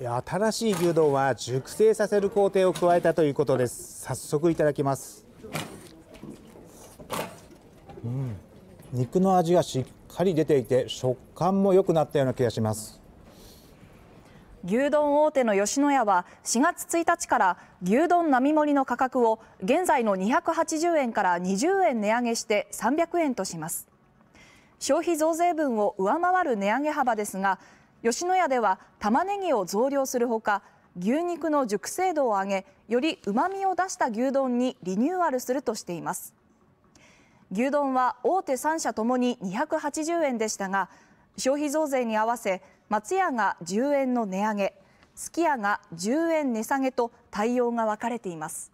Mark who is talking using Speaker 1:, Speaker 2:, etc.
Speaker 1: 新しい牛丼は熟成させる工程を加えたということです早
Speaker 2: 速いただきます、うん、肉の味がしっかり出ていて食感も良くなったような気がします
Speaker 3: 牛丼大手の吉野家は4月1日から牛丼並盛りの価格を現在の280円から20円値上げして300円とします消費増税分を上回る値上げ幅ですが吉野家では玉ねぎを増量するほか牛肉の熟成度を上げよりうまみを出した牛丼にリニューアルするとしています牛丼は大手3社ともに280円でしたが消費増税に合わせ松屋が10円の値上げすき家が10円値下げと対応が分かれています